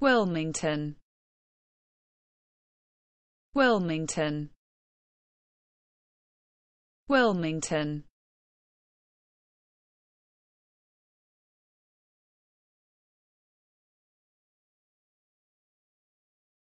Wilmington Wilmington Wilmington